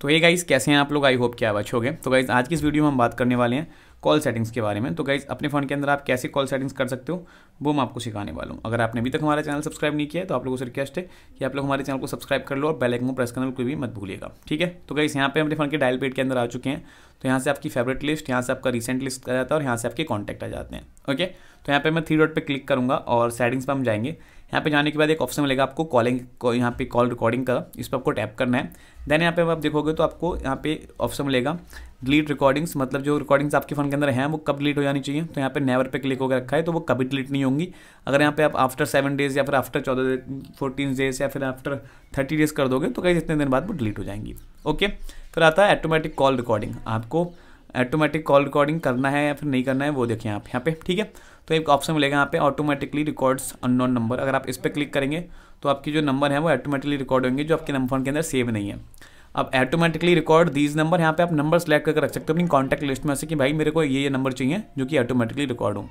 तो ये गाइज़ कैसे हैं आप लोग आई होप क्या आप अच्छे हो गए तो गाइज़ आज की इस वीडियो में हम बात करने वाले हैं कॉल सेटिंग्स के बारे में तो गाइज़ अपने फ़ोन के अंदर आप कैसे कॉल सेटिंग्स कर सकते हो वो मैं आपको सिखाने वाला हूँ अगर आपने अभी तक हमारा चैनल सब्सक्राइब नहीं किया है तो आप लोगों से रिक्वेस्ट है कि आप लोग हमारे चैनल को सब्सक्राइब कर लो और बेल को प्रेस करना बिल्कुल भी मत भूलिएगा ठीक है तो गाइज़ यहाँ पर अपने फ़ोन के डायल पेड के अंदर आ चुके हैं तो यहाँ से आपकी फेवरेट लिस्ट यहाँ से आपका रिसेंट लिस्ट आ जाता है और यहाँ से आपके कॉन्टैक्ट आ जाते हैं ओके तो यहाँ पर मैं थ्री डॉट पर क्लिक करूँगा और सेटिंग्स पर हम जाएंगे यहाँ पे जाने के बाद एक ऑप्शन मिलेगा आपको कॉलिंग को यहाँ पे कॉल रिकॉर्डिंग का इस पर आपको टैप करना है देन यहाँ पे आप देखोगे तो आपको यहाँ पे ऑप्शन मिलेगा डिलीट रिकॉर्डिंग्स मतलब जो रिकॉर्डिंग्स आपके फ़ोन के अंदर हैं वो कब डिलीट हो जानी चाहिए तो यहाँ पे नेवर पे क्लिक होकर रखा है तो वो कभी डिलीट नहीं होंगी अगर यहाँ पे आप आफ्टर सेवन डेज़ या फिर आफ्टर चौदह फोर्टीन डेज़ या फिर आफ्टर थर्टी डेज़ कर दोगे तो कहीं इतने दिन बाद वो डिलीट हो जाएंगी ओके फिर आता है ऑटोमेटिक कॉल रिकॉर्डिंग आपको ऑटोमेटिक कॉल रिकॉर्डिंग करना है या फिर नहीं करना है वो देखें आप यहाँ पे ठीक है तो एक ऑप्शन मिलेगा यहाँ पे ऑटोमेटिकली रिकॉर्ड्स अननोन नंबर अगर आप इस पर क्लिक करेंगे तो आपकी जो नंबर है वो ऑटोमेटिकली रिकॉर्ड होंगे जो आपके नंबर फोन के अंदर सेव नहीं है अब ऑटोमेटिकली रिकॉर्ड दीज नंबर यहाँ पे आप नंबर सेलेक्ट करके रख सकते हो अपनी कॉन्टैक्ट लिस्ट में से कि भाई मेरे को ये ये नंबर चाहिए जो कि ऑटोमेटिकली रिकॉर्ड हो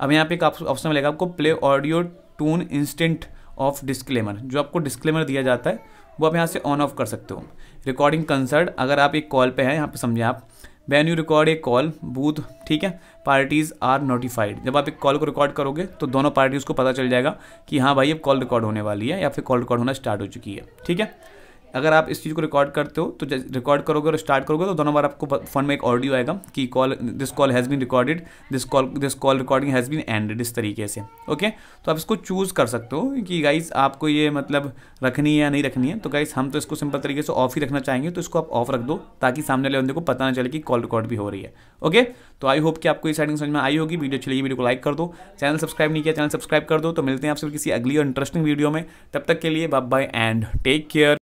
अब यहाँ पे एक ऑप्शन मिलेगा आपको play audio tune instant of disclaimer जो आपको डिस्क्लेमर दिया जाता है वो आप यहाँ से ऑन ऑफ कर सकते हो रिकॉर्डिंग कंसर्ट अगर आप एक कॉल पर हैं यहाँ पे समझें आप when you record a call both ठीक है पार्टीज आर नोटिफाइड जब आप एक कॉल को रिकॉर्ड करोगे तो दोनों पार्टीज को पता चल जाएगा कि हाँ भाई अब कॉल रिकॉर्ड होने वाली है या फिर कॉल रिकॉर्ड होना स्टार्ट हो चुकी है ठीक है अगर आप इस चीज़ को रिकॉर्ड करते हो तो रिकॉर्ड करोगे और स्टार्ट करोगे तो दोनों बार आपको फोन में एक ऑडियो आएगा कि call this call has been recorded this call this call recording has been ended इस तरीके से ओके तो आप इसको चूज़ कर सकते हो कि गाइज आपको ये मतलब रखनी है या नहीं रखनी है तो गाइज हम तो इसको सिंपल तरीके से ऑफ ही रखना चाहेंगे तो इसको आप ऑफ रख दो ताकि सामने वाले बंदे को पता ना चले कि कॉल रिकॉर्ड भी हो रही है ओके तो आई होप कि आपको ये सेटिंग समझ में आई होगी वीडियो चलिए वीडियो को लाइक कर दो चैनल सब्सक्राइब नहीं किया चैनल सब्सक्राइब कर दो तो मिलते हैं आपसे किसी अगली और इंटरेस्टिंग वीडियो में तब तक के लिए bye bye and take care